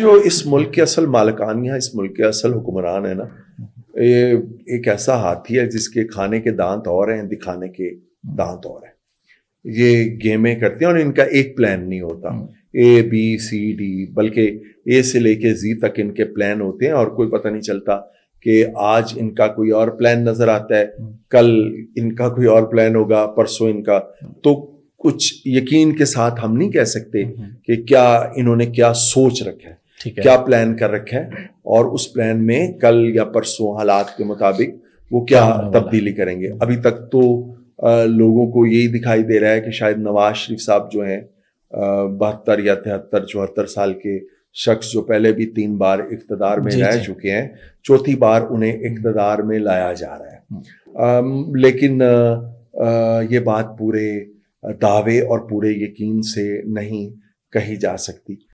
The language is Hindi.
जो इस मुल्क के असल मालकान या इस मुल्क के असल हुक्मरान है ना ये एक ऐसा हाथी है जिसके खाने के दांत और हैं दिखाने के दांत और हैं ये गेमें करते हैं और इनका एक प्लान नहीं होता ए बी सी डी बल्कि ए से लेके जी तक इनके प्लान होते हैं और कोई पता नहीं चलता कि आज इनका कोई और प्लान नजर आता है हम्म। कल इनका कोई और प्लान होगा परसों इनका तो कुछ यकीन के साथ हम नहीं कह सकते हम्म। कि क्या इन्होंने क्या सोच रखा है ठीक है क्या प्लान कर रखा है और उस प्लान में कल या परसों हालात के मुताबिक वो क्या तब्दीली करेंगे अभी तक तो लोगों को यही दिखाई दे रहा है कि शायद नवाज शरीफ साहब जो हैं बहत्तर या तिहत्तर चौहत्तर साल के शख्स जो पहले भी तीन बार इकतदार में रह चुके हैं चौथी बार उन्हें इकतदार में लाया जा रहा है हम्म। लेकिन ये बात पूरे दावे और पूरे यकीन से नहीं कही जा सकती